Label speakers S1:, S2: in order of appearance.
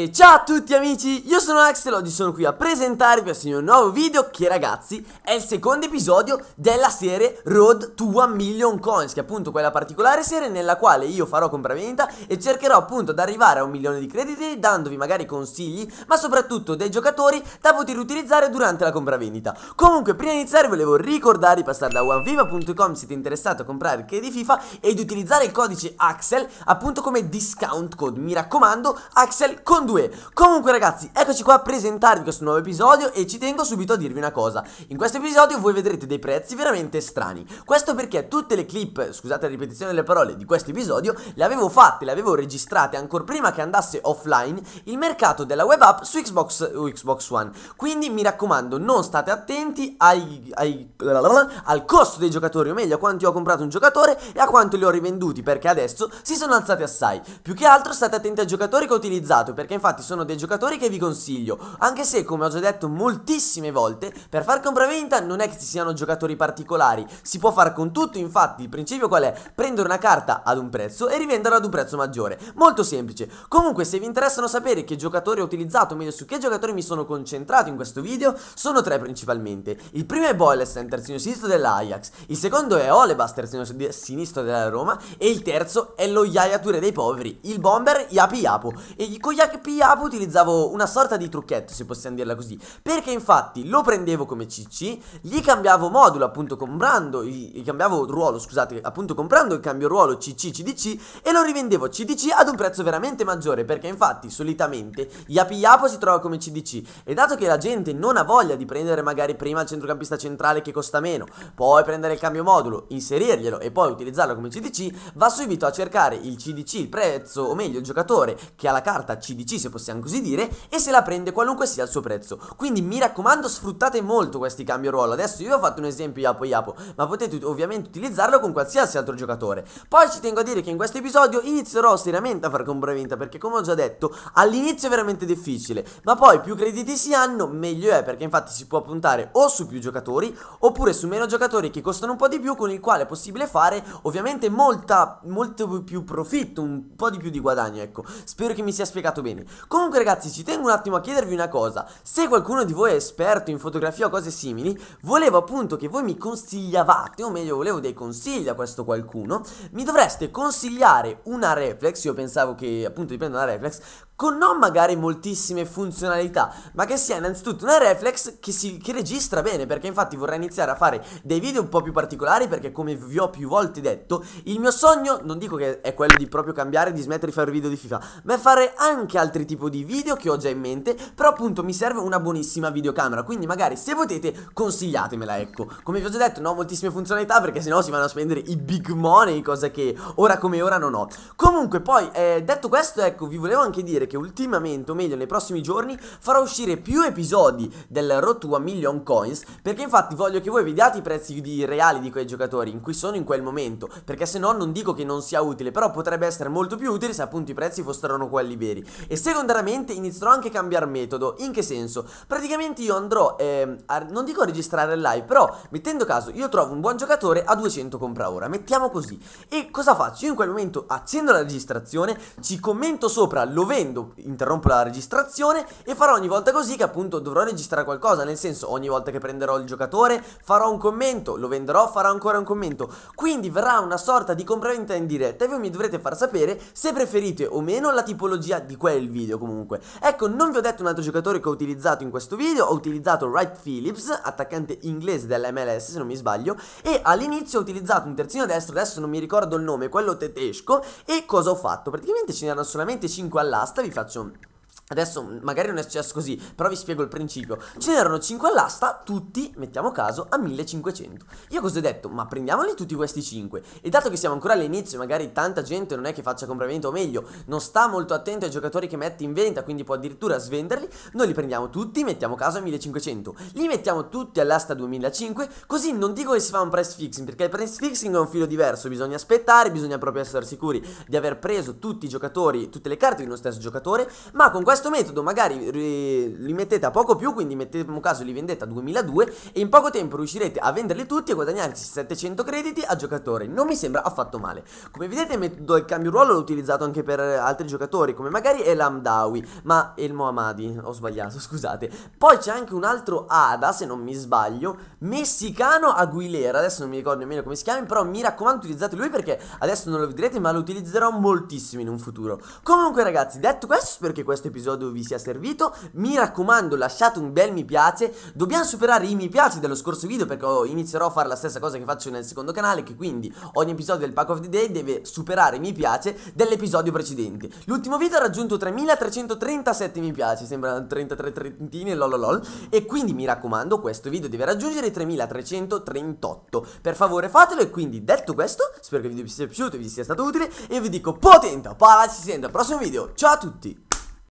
S1: E ciao a tutti amici, io sono Axel, oggi sono qui a presentarvi questo mio nuovo video che ragazzi è il secondo episodio della serie Road to 1 Million Coins Che è appunto quella particolare serie nella quale io farò compravendita e cercherò appunto ad arrivare a un milione di crediti Dandovi magari consigli ma soprattutto dei giocatori da poter utilizzare durante la compravendita Comunque prima di iniziare volevo ricordare di passare da oneviva.com se siete interessati a comprare crediti FIFA E di utilizzare il codice AXEL appunto come discount code Mi raccomando AXEL con 2 Comunque ragazzi eccoci qua a presentarvi questo nuovo episodio e ci tengo subito a dirvi una cosa In questo episodio voi vedrete dei prezzi veramente strani Questo perché tutte le clip, scusate la ripetizione delle parole di questo episodio Le avevo fatte, le avevo registrate ancora prima che andasse offline Il mercato della web app su Xbox o Xbox One Quindi mi raccomando non state attenti ai, ai, al costo dei giocatori O meglio a quanto io ho comprato un giocatore e a quanto li ho rivenduti Perché adesso si sono alzati assai Più che altro state attenti ai giocatori che ho utilizzato perché infatti sono dei giocatori che vi consiglio, anche se come ho già detto moltissime volte, per far compravendita non è che ci siano giocatori particolari, si può fare con tutto, infatti il principio qual è? Prendere una carta ad un prezzo e rivenderla ad un prezzo maggiore, molto semplice. Comunque se vi interessano sapere che giocatore ho utilizzato, O meglio su che giocatori mi sono concentrato in questo video, sono tre principalmente. Il primo è Boylestan, terzino sinistro dell'Ajax, il secondo è Olebas, terzino sinistro della Roma e il terzo è lo Yaya Touré dei poveri, il bomber Yapi Yapo. E con Yapi Piapo utilizzavo una sorta di trucchetto, se possiamo dirla così, perché infatti lo prendevo come CC, gli cambiavo modulo appunto comprando, gli cambiavo ruolo, scusate, appunto comprando il cambio ruolo CC CDC e lo rivendevo CDC ad un prezzo veramente maggiore, perché infatti solitamente Yapi Yapo si trova come CDC e dato che la gente non ha voglia di prendere magari prima il centrocampista centrale che costa meno, poi prendere il cambio modulo, inserirglielo e poi utilizzarlo come CDC, va subito a cercare il CDC, il prezzo o meglio il giocatore che ha la carta CDC PC se possiamo così dire e se la prende qualunque sia il suo prezzo quindi mi raccomando sfruttate molto questi cambio ruolo adesso io vi ho fatto un esempio Iapo Iapo ma potete ovviamente utilizzarlo con qualsiasi altro giocatore poi ci tengo a dire che in questo episodio inizierò seriamente a fare compravendita perché come ho già detto all'inizio è veramente difficile ma poi più crediti si hanno meglio è perché infatti si può puntare o su più giocatori oppure su meno giocatori che costano un po' di più con il quale è possibile fare ovviamente molta molto più profitto un po' di più di guadagno ecco spero che mi sia spiegato bene bene. Comunque ragazzi ci tengo un attimo a chiedervi una cosa. Se qualcuno di voi è esperto in fotografia o cose simili, volevo appunto che voi mi consigliavate, o meglio volevo dei consigli a questo qualcuno, mi dovreste consigliare una reflex, io pensavo che appunto di prendere una reflex, con non magari moltissime funzionalità, ma che sia innanzitutto una reflex che, si, che registra bene, perché infatti vorrei iniziare a fare dei video un po' più particolari, perché come vi ho più volte detto, il mio sogno, non dico che è quello di proprio cambiare, di smettere di fare video di FIFA, ma è fare anche altri tipi di video che ho già in mente, però appunto mi serve una buonissima videocamera, quindi magari se potete consigliatemela, ecco. Come vi ho già detto, non ho moltissime funzionalità, perché sennò si vanno a spendere i big money, cosa che ora come ora non ho. Comunque poi, eh, detto questo, ecco, vi volevo anche dire che ultimamente, o meglio nei prossimi giorni, farò uscire più episodi del Road to 1 Million Coins, perché infatti voglio che voi vediate i prezzi di reali di quei giocatori, in cui sono in quel momento, perché se no non dico che non sia utile, però potrebbe essere molto più utile se appunto i prezzi fossero quelli veri. E secondariamente inizierò anche a cambiare metodo, in che senso? Praticamente io andrò, eh, a, non dico a registrare live, però mettendo caso io trovo un buon giocatore a 200 compra ora, mettiamo così. E cosa faccio? Io in quel momento accendo la registrazione, ci commento sopra, lo vendo, quando interrompo la registrazione e farò ogni volta così che appunto dovrò registrare qualcosa, nel senso ogni volta che prenderò il giocatore farò un commento, lo venderò, farò ancora un commento, quindi verrà una sorta di compravendita in diretta e voi mi dovrete far sapere se preferite o meno la tipologia di quel video comunque. Ecco, non vi ho detto un altro giocatore che ho utilizzato in questo video, ho utilizzato Wright Phillips, attaccante inglese dell'MLS se non mi sbaglio, e all'inizio ho utilizzato un terzino destro, adesso non mi ricordo il nome, quello tedesco, e cosa ho fatto? Praticamente ce n'erano solamente 5 all'asta, Inflation. Adesso mm, magari non è successo così, però vi spiego il principio. Ce n'erano 5 all'asta, tutti, mettiamo caso, a 1500. Io cosa ho detto? Ma prendiamoli tutti questi 5. E dato che siamo ancora all'inizio, magari tanta gente non è che faccia compravento, o meglio, non sta molto attento ai giocatori che mette in vendita, quindi può addirittura svenderli, noi li prendiamo tutti, mettiamo caso a 1500. Li mettiamo tutti all'asta a 2005, così non dico che si fa un price fixing, perché il price fixing è un filo diverso, bisogna aspettare, bisogna proprio essere sicuri di aver preso tutti i giocatori, tutte le carte di uno stesso giocatore, ma con questo questo metodo magari li mettete a poco più, quindi mettiamo caso li vendete a 2002 e in poco tempo riuscirete a venderli tutti e guadagnarci 700 crediti a giocatore. Non mi sembra affatto male. Come vedete il metodo del cambio ruolo l'ho utilizzato anche per altri giocatori, come magari El Amdawi, ma El Mohamadi, ho sbagliato, scusate. Poi c'è anche un altro Ada, se non mi sbaglio, messicano Aguilera, adesso non mi ricordo nemmeno come si chiama, però mi raccomando utilizzate lui perché adesso non lo vedrete ma lo utilizzerò moltissimo in un futuro. Comunque ragazzi, detto questo spero che questo episodio episodio vi sia servito Mi raccomando lasciate un bel mi piace Dobbiamo superare i mi piace dello scorso video perché inizierò a fare la stessa cosa che faccio nel secondo canale Che quindi ogni episodio del pack of the day deve superare i mi piace dell'episodio precedente L'ultimo video ha raggiunto 3337 mi piace Sembrano 33 trentine lololol E quindi mi raccomando questo video deve raggiungere i 3338 Per favore fatelo e quindi detto questo Spero che il video vi sia piaciuto e vi sia stato utile E vi dico potente parla, ci sente al prossimo video Ciao a tutti